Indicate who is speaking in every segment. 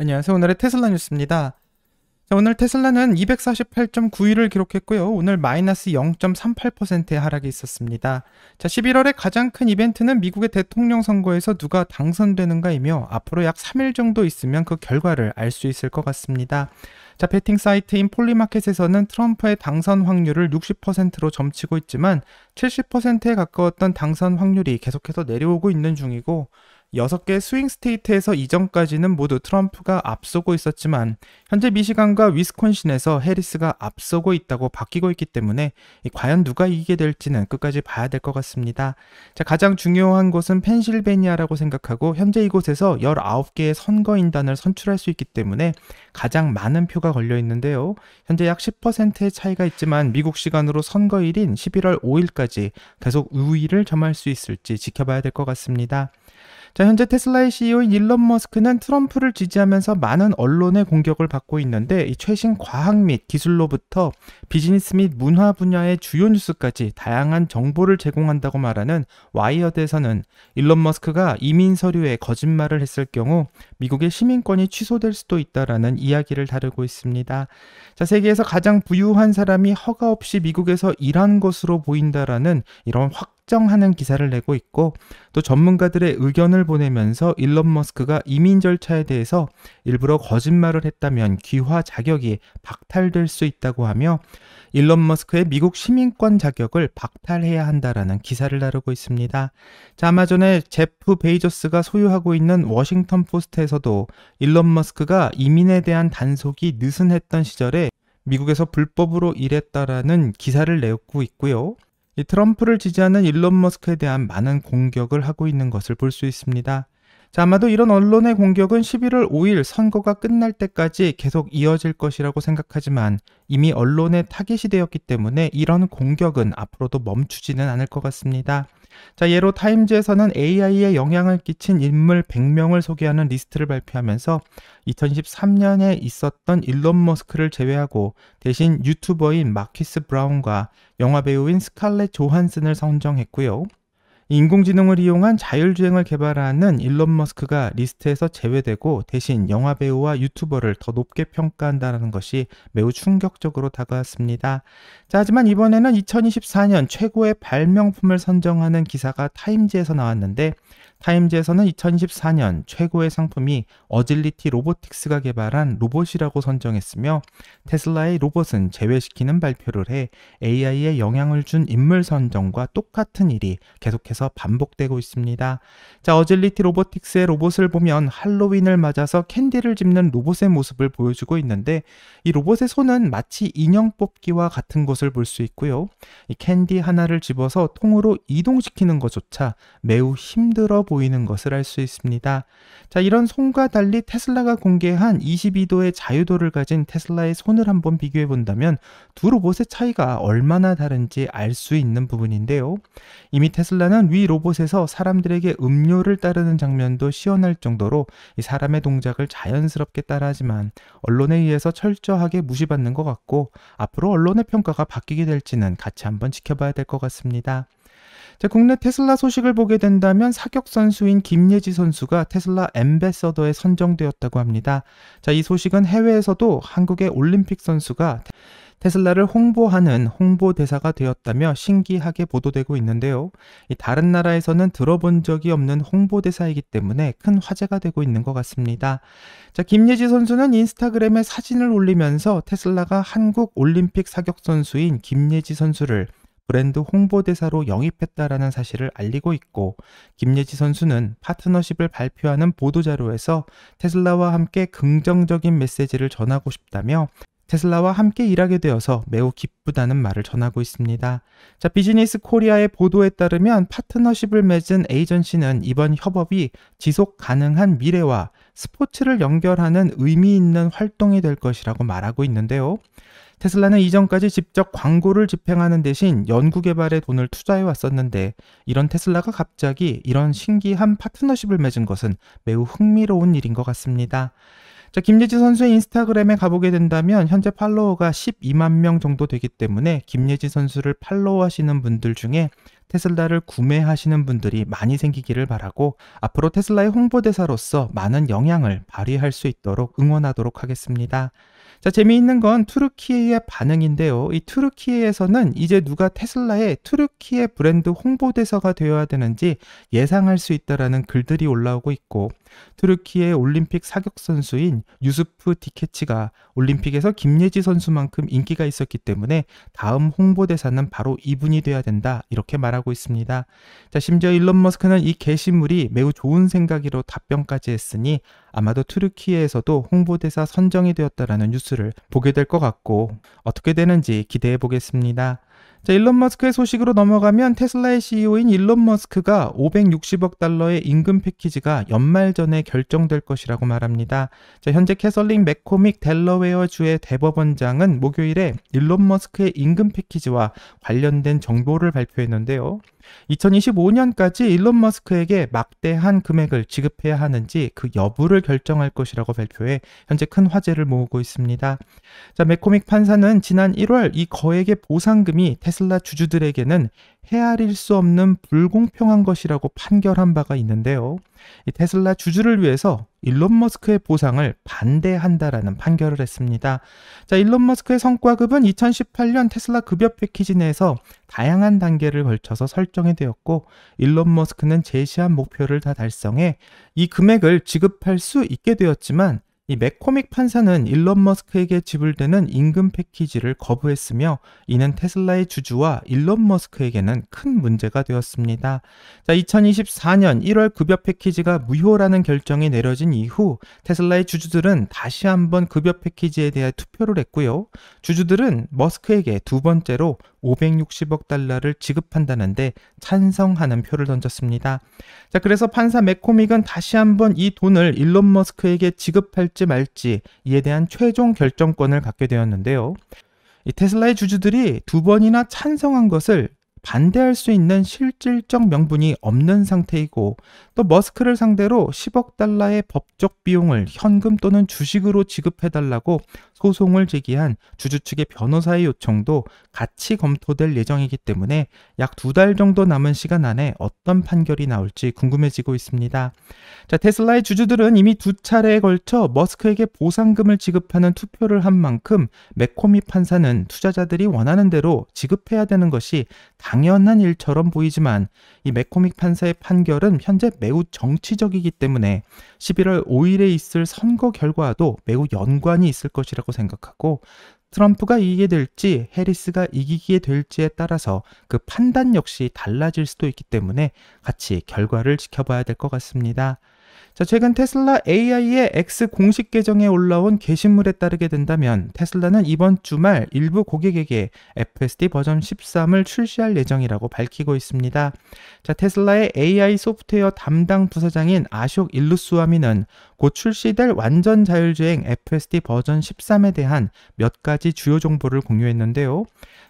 Speaker 1: 안녕하세요. 오늘의 테슬라 뉴스입니다. 자, 오늘 테슬라는 248.91을 기록했고요. 오늘 마이너스 0.38%의 하락이 있었습니다. 자, 11월의 가장 큰 이벤트는 미국의 대통령 선거에서 누가 당선되는가이며 앞으로 약 3일 정도 있으면 그 결과를 알 수 있을 것 같습니다. 자, 배팅 사이트인 폴리마켓에서는 트럼프의 당선 확률을 60%로 점치고 있지만 70%에 가까웠던 당선 확률이 계속해서 내려오고 있는 중이고 6섯개 스윙 스테이트에서 이전까지는 모두 트럼프가 앞서고 있었지만 현재 미시간과 위스콘신에서 해리스가 앞서고 있다고 바뀌고 있기 때문에 과연 누가 이기게 될지는 끝까지 봐야 될 것 같습니다. 자, 가장 중요한 곳은 펜실베니아라고 생각하고 현재 이곳에서 19개의 선거인단을 선출할 수 있기 때문에 가장 많은 표가 걸려 있는데요. 현재 약 10%의 차이가 있지만 미국 시간으로 선거일인 11월 5일까지 계속 우위를 점할 수 있을지 지켜봐야 될 것 같습니다. 자, 현재 테슬라의 CEO인 일론 머스크는 트럼프를 지지하면서 많은 언론의 공격을 받고 있는데 이 최신 과학 및 기술로부터 비즈니스 및 문화 분야의 주요 뉴스까지 다양한 정보를 제공한다고 말하는 와이어드에서는 일론 머스크가 이민 서류에 거짓말을 했을 경우 미국의 시민권이 취소될 수도 있다라는 이야기를 다루고 있습니다. 자, 세계에서 가장 부유한 사람이 허가 없이 미국에서 일한 것으로 보인다라는 이런 확 확정하는 기사를 내고 있고 또 전문가들의 의견을 보내면서 일론 머스크가 이민 절차에 대해서 일부러 거짓말을 했다면 귀화 자격이 박탈될 수 있다고 하며 일론 머스크의 미국 시민권 자격을 박탈해야 한다라는 기사를 다루고 있습니다. 자, 아마 존의 제프 베이저스가 소유하고 있는 워싱턴 포스트에서도 일론 머스크가 이민에 대한 단속이 느슨했던 시절에 미국에서 불법으로 일했다라는 기사를 내고 있고요. 이 트럼프를 지지하는 일론 머스크에 대한 많은 공격을 하고 있는 것을 볼 수 있습니다. 자, 아마도 이런 언론의 공격은 11월 5일 선거가 끝날 때까지 계속 이어질 것이라고 생각하지만 이미 언론의 타깃이 되었기 때문에 이런 공격은 앞으로도 멈추지는 않을 것 같습니다. 자, 예로 타임즈에서는 AI에 영향을 끼친 인물 100명을 소개하는 리스트를 발표하면서 2013년에 있었던 일론 머스크를 제외하고 대신 유튜버인 마키스 브라운과 영화배우인 스칼렛 조한슨을 선정했고요. 인공지능을 이용한 자율주행을 개발하는 일론 머스크가 리스트에서 제외되고 대신 영화배우와 유튜버를 더 높게 평가한다는 것이 매우 충격적으로 다가왔습니다. 자, 하지만 이번에는 2024년 최고의 발명품을 선정하는 기사가 타임즈에서 나왔는데 타임즈에서는 2 0 1 4년 최고의 상품이 어질리티 로보틱스가 개발한 로봇이라고 선정했으며 테슬라의 로봇은 제외시키는 발표를 해 AI에 영향을 준 인물 선정과 똑같은 일이 계속해서 반복되고 있습니다. 자, 어질리티 로보틱스의 로봇을 보면 할로윈을 맞아서 캔디를 집는 로봇의 모습을 보여주고 있는데 이 로봇의 손은 마치 인형 뽑기와 같은 것을 볼 수 있고요. 이 캔디 하나를 집어서 통으로 이동시키는 것조차 매우 힘들어 보이는 것을 알 수 있습니다. 자, 이런 손과 달리 테슬라가 공개한 22도의 자유도를 가진 테슬라의 손을 한번 비교해 본다면 두 로봇의 차이가 얼마나 다른지 알 수 있는 부분인데요. 이미 테슬라는 위 로봇에서 사람들에게 음료를 따르는 장면도 시원할 정도로 사람의 동작을 자연스럽게 따라하지만 언론에 의해서 철저하게 무시받는 것 같고 앞으로 언론의 평가가 바뀌게 될지는 같이 한번 지켜봐야 될 것 같습니다. 자, 국내 테슬라 소식을 보게 된다면 사격 선수인 김예지 선수가 테슬라 엠베서더에 선정되었다고 합니다. 자, 이 소식은 해외에서도 한국의 올림픽 선수가 테슬라를 홍보하는 홍보대사가 되었다며 신기하게 보도되고 있는데요. 다른 나라에서는 들어본 적이 없는 홍보대사이기 때문에 큰 화제가 되고 있는 것 같습니다. 자, 김예지 선수는 인스타그램에 사진을 올리면서 테슬라가 한국 올림픽 사격선수인 김예지 선수를 브랜드 홍보대사로 영입했다라는 사실을 알리고 있고 김예지 선수는 파트너십을 발표하는 보도자료에서 테슬라와 함께 긍정적인 메시지를 전하고 싶다며 테슬라와 함께 일하게 되어서 매우 기쁘다는 말을 전하고 있습니다. 자, 비즈니스 코리아의 보도에 따르면 파트너십을 맺은 에이전시는 이번 협업이 지속 가능한 미래와 스포츠를 연결하는 의미 있는 활동이 될 것이라고 말하고 있는데요. 테슬라는 이전까지 직접 광고를 집행하는 대신 연구개발에 돈을 투자해 왔었는데 이런 테슬라가 갑자기 이런 신기한 파트너십을 맺은 것은 매우 흥미로운 일인 것 같습니다. 자, 김예지 선수의 인스타그램에 가보게 된다면 현재 팔로워가 12만 명 정도 되기 때문에 김예지 선수를 팔로워하시는 분들 중에 테슬라를 구매하시는 분들이 많이 생기기를 바라고 앞으로 테슬라의 홍보대사로서 많은 영향을 발휘할 수 있도록 응원하도록 하겠습니다. 자, 재미있는 건트루키의 반응인데요. 이트루키에서는 이제 누가 테슬라의 트루키의 브랜드 홍보대사가 되어야 되는지 예상할 수 있다라는 글들이 올라오고 있고 트르키의 올림픽 사격 선수인 유스프 디케치가 올림픽에서 김예지 선수만큼 인기가 있었기 때문에 다음 홍보대사는 바로 이분이 돼야 된다 이렇게 말하고 있습니다. 자 심지어 일론 머스크는 이 게시물이 매우 좋은 생각이로 답변까지 했으니 아마도 트르키에서도 홍보대사 선정이 되었다라는 뉴스를 보게 될 것 같고 어떻게 되는지 기대해 보겠습니다. 자, 일론 머스크의 소식으로 넘어가면 테슬라의 CEO인 일론 머스크가 560억 달러의 임금 패키지가 연말 전에 결정될 것이라고 말합니다. 자, 현재 캐슬링 맥코믹 델러웨어 주의 대법원장은 목요일에 일론 머스크의 임금 패키지와 관련된 정보를 발표했는데요. 2025년까지 일론 머스크에게 막대한 금액을 지급해야 하는지 그 여부를 결정할 것이라고 발표해 현재 큰 화제를 모으고 있습니다. 자, 맥코믹 판사는 지난 1월 이 거액의 보상금이 테슬라 주주들에게는 헤아릴 수 없는 불공평한 것이라고 판결한 바가 있는데요. 테슬라 주주를 위해서 일론 머스크의 보상을 반대한다라는 판결을 했습니다. 자, 일론 머스크의 성과급은 2018년 테슬라 급여 패키지 내에서 다양한 단계를 걸쳐서 설정이 되었고, 일론 머스크는 제시한 목표를 다 달성해 이 금액을 지급할 수 있게 되었지만, 이 맥코믹 판사는 일론 머스크에게 지불되는 임금 패키지를 거부했으며 이는 테슬라의 주주와 일론 머스크에게는 큰 문제가 되었습니다. 자, 2024년 1월 급여 패키지가 무효라는 결정이 내려진 이후 테슬라의 주주들은 다시 한번 급여 패키지에 대해 투표를 했고요. 주주들은 머스크에게 두 번째로 560억 달러를 지급한다는데 찬성하는 표를 던졌습니다. 자, 그래서 판사 맥코믹은 다시 한번 이 돈을 일론 머스크에게 지급할 할지 말지 이에 대한 최종 결정권을 갖게 되었는데요. 테슬라의 주주들이 두 번이나 찬성한 것을 반대할 수 있는 실질적 명분이 없는 상태이고 또 머스크를 상대로 10억 달러의 법적 비용을 현금 또는 주식으로 지급해달라고 소송을 제기한 주주 측의 변호사의 요청도 같이 검토될 예정이기 때문에 약 두 달 정도 남은 시간 안에 어떤 판결이 나올지 궁금해지고 있습니다. 자, 테슬라의 주주들은 이미 두 차례에 걸쳐 머스크에게 보상금을 지급하는 투표를 한 만큼 매코미 판사는 투자자들이 원하는 대로 지급해야 되는 것이 당연한 일처럼 보이지만 이 맥코믹 판사의 판결은 현재 매우 정치적이기 때문에 11월 5일에 있을 선거 결과와도 매우 연관이 있을 것이라고 생각하고 트럼프가 이기게 될지 해리스가 이기게 될지에 따라서 그 판단 역시 달라질 수도 있기 때문에 같이 결과를 지켜봐야 될 것 같습니다. 자, 최근 테슬라 AI의 X 공식 계정에 올라온 게시물에 따르게 된다면 테슬라는 이번 주말 일부 고객에게 FSD 버전 13을 출시할 예정이라고 밝히고 있습니다. 자, 테슬라의 AI 소프트웨어 담당 부사장인 아쇼크 일루스와미는 곧 출시될 완전 자율주행 FSD 버전 13에 대한 몇 가지 주요 정보를 공유했는데요.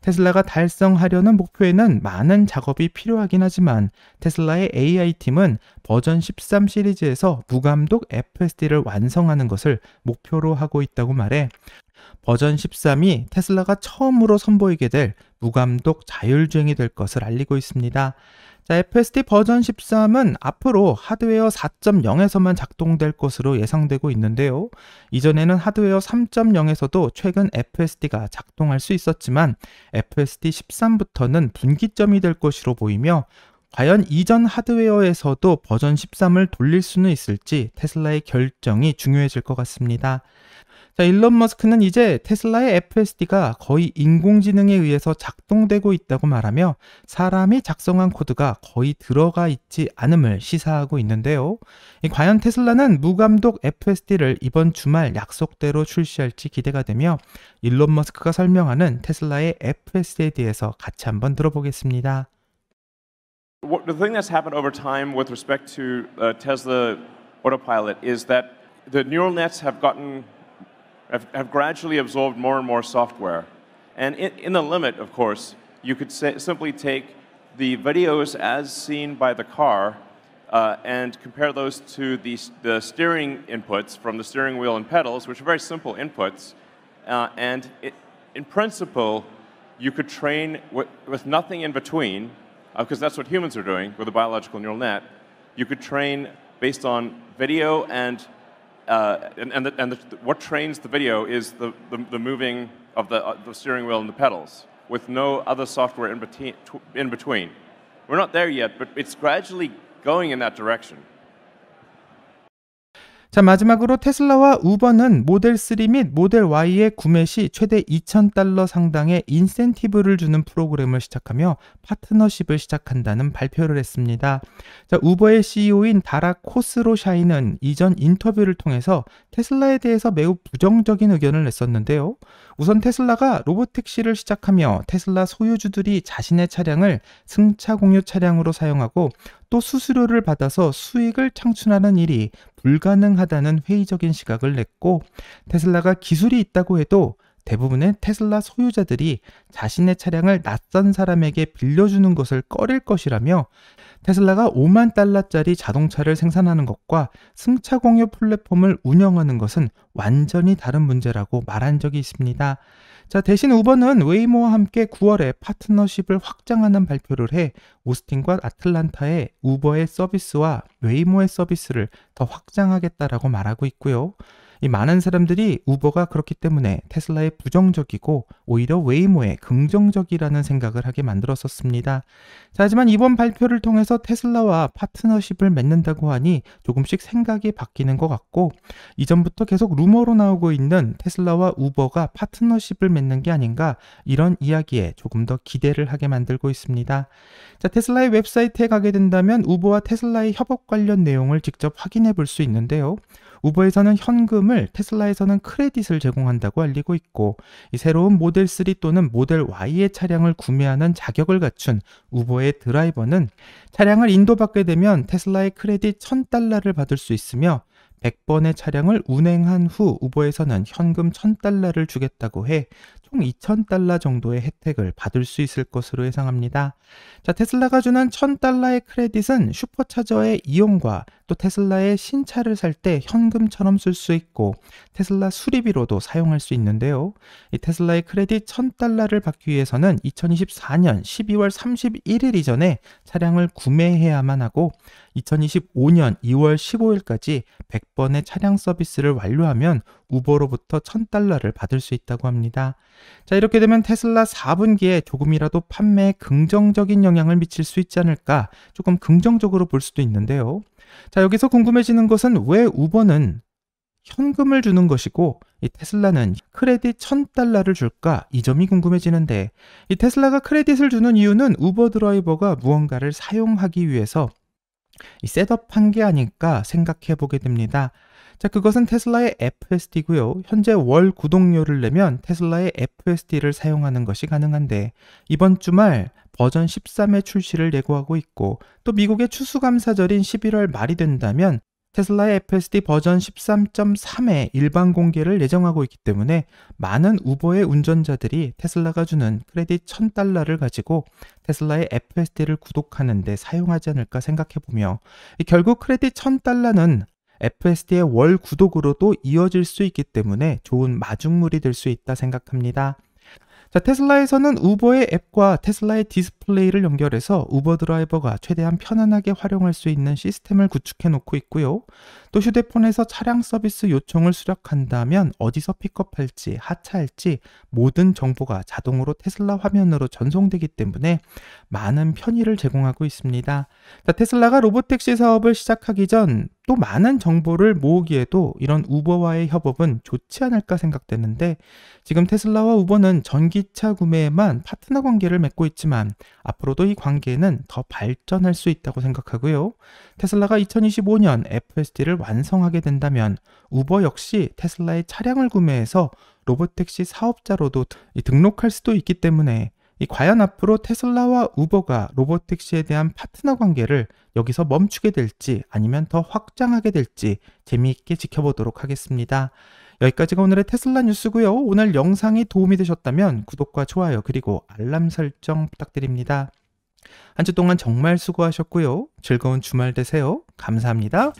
Speaker 1: 테슬라가 달성하려는 목표에는 많은 작업이 필요하긴 하지만 테슬라의 AI 팀은 버전 13 시리즈에서 무감독 FSD를 완성하는 것을 목표로 하고 있다고 말해 버전 13이 테슬라가 처음으로 선보이게 될 무감독 자율주행이 될 것을 알리고 있습니다. 자, FSD 버전 13은 앞으로 하드웨어 4.0에서만 작동될 것으로 예상되고 있는데요. 이전에는 하드웨어 3.0에서도 최근 FSD가 작동할 수 있었지만 FSD 13부터는 분기점이 될 것으로 보이며 과연 이전 하드웨어에서도 버전 13을 돌릴 수는 있을지 테슬라의 결정이 중요해질 것 같습니다. 자, 일론 머스크는 이제 테슬라의 FSD가 거의 인공지능에 의해서 작동되고 있다고 말하며 사람이 작성한 코드가 거의 들어가 있지 않음을 시사하고 있는데요. 과연 테슬라는 무감독 FSD를 이번 주말 약속대로 출시할지 기대가 되며 일론 머스크가 설명하는 테슬라의 FSD에 대해서 같이 한번 들어보겠습니다. What, the thing that's happened over time with respect to uh, Tesla Autopilot is that the neural nets have gotten have, have gradually absorbed more and more software, and in, in the limit, of course, you could say, simply take the videos as seen by the car uh, and compare those to the, the steering inputs from the steering wheel and pedals, which are very simple inputs, uh, and it, in principle, you could train with, with nothing in between because uh, that's what humans are doing with a biological neural net, you could train based on video and uh, and, and, the, and the, what trains the video is the, the, the moving of the, uh, the steering wheel and the pedals with no other software in, in between. We're not there yet, but it's gradually going in that direction. 자, 마지막으로 테슬라와 우버는 모델 3 및 모델 Y의 구매 시 최대 2,000달러 상당의 인센티브를 주는 프로그램을 시작하며 파트너십을 시작한다는 발표를 했습니다. 자, 우버의 CEO인 다라 코스로 샤이는 이전 인터뷰를 통해서 테슬라에 대해서 매우 부정적인 의견을 냈었는데요. 우선 테슬라가 로봇 택시를 시작하며 테슬라 소유주들이 자신의 차량을 승차 공유 차량으로 사용하고 또 수수료를 받아서 수익을 창출하는 일이 불가능하다는 회의적인 시각을 냈고 테슬라가 기술이 있다고 해도 대부분의 테슬라 소유자들이 자신의 차량을 낯선 사람에게 빌려주는 것을 꺼릴 것이라며 테슬라가 5만 달러짜리 자동차를 생산하는 것과 승차 공유 플랫폼을 운영하는 것은 완전히 다른 문제라고 말한 적이 있습니다. 자, 대신 우버는 웨이모와 함께 9월에 파트너십을 확장하는 발표를 해 오스틴과 아틀란타의 우버의 서비스와 웨이모의 서비스를 더 확장하겠다라고 말하고 있고요. 이 많은 사람들이 우버가 그렇기 때문에 테슬라의 부정적이고 오히려 웨이모의 긍정적이라는 생각을 하게 만들었었습니다. 자, 하지만 이번 발표를 통해서 테슬라와 파트너십을 맺는다고 하니 조금씩 생각이 바뀌는 것 같고 이전부터 계속 루머로 나오고 있는 테슬라와 우버가 파트너십을 맺는 게 아닌가 이런 이야기에 조금 더 기대를 하게 만들고 있습니다. 자, 테슬라의 웹사이트에 가게 된다면 우버와 테슬라의 협업 관련 내용을 직접 확인해 볼 수 있는데요. 우버에서는 현금을, 테슬라에서는 크레딧을 제공한다고 알리고 있고 이 새로운 모델 3 또는 모델 Y의 차량을 구매하는 자격을 갖춘 우버의 드라이버는 차량을 인도받게 되면 테슬라의 크레딧 1000달러를 받을 수 있으며 100번의 차량을 운행한 후 우버에서는 현금 1000달러를 주겠다고 해 총 2000달러 정도의 혜택을 받을 수 있을 것으로 예상합니다. 자, 테슬라가 주는 1000달러의 크레딧은 슈퍼차저의 이용과 또 테슬라의 신차를 살 때 현금처럼 쓸 수 있고 테슬라 수리비로도 사용할 수 있는데요. 이 테슬라의 크레딧 1000달러를 받기 위해서는 2024년 12월 31일 이전에 차량을 구매해야만 하고 2025년 2월 15일까지 100번의 차량 서비스를 완료하면 우버로부터 1000달러를 받을 수 있다고 합니다. 자, 이렇게 되면 테슬라 4분기에 조금이라도 판매에 긍정적인 영향을 미칠 수 있지 않을까 조금 긍정적으로 볼 수도 있는데요. 자, 여기서 궁금해지는 것은 왜 우버는 현금을 주는 것이고 이 테슬라는 크레딧 1000달러를 줄까? 이 점이 궁금해지는데 이 테슬라가 크레딧을 주는 이유는 우버 드라이버가 무언가를 사용하기 위해서 셋업한 게 아닐까 생각해 보게 됩니다. 자, 그것은 테슬라의 FSD고요. 현재 월 구독료를 내면 테슬라의 FSD를 사용하는 것이 가능한데 이번 주말 버전 13의 출시를 예고하고 있고 또 미국의 추수감사절인 11월 말이 된다면 테슬라의 FSD 버전 13.3의 일반 공개를 예정하고 있기 때문에 많은 우버의 운전자들이 테슬라가 주는 크레딧 1000달러를 가지고 테슬라의 FSD를 구독하는데 사용하지 않을까 생각해보며 결국 크레딧 1000달러는 FSD의 월 구독으로도 이어질 수 있기 때문에 좋은 마중물이 될 수 있다 생각합니다. 자, 테슬라에서는 우버의 앱과 테슬라의 디스플레이를 연결해서 우버 드라이버가 최대한 편안하게 활용할 수 있는 시스템을 구축해 놓고 있고요. 또 휴대폰에서 차량 서비스 요청을 수락한다면 어디서 픽업할지 하차할지 모든 정보가 자동으로 테슬라 화면으로 전송되기 때문에 많은 편의를 제공하고 있습니다. 자, 테슬라가 로봇택시 사업을 시작하기 전또 많은 정보를 모으기에도 이런 우버와의 협업은 좋지 않을까 생각되는데 지금 테슬라와 우버는 전기차 구매에만 파트너 관계를 맺고 있지만 앞으로도 이 관계는 더 발전할 수 있다고 생각하고요. 테슬라가 2025년 FSD를 완성하게 된다면 우버 역시 테슬라의 차량을 구매해서 로봇택시 사업자로도 등록할 수도 있기 때문에 이 과연 앞으로 테슬라와 우버가 로봇 택시에 대한 파트너 관계를 여기서 멈추게 될지 아니면 더 확장하게 될지 재미있게 지켜보도록 하겠습니다. 여기까지가 오늘의 테슬라 뉴스고요. 오늘 영상이 도움이 되셨다면 구독과 좋아요 그리고 알람 설정 부탁드립니다. 한 주 동안 정말 수고하셨고요. 즐거운 주말 되세요. 감사합니다.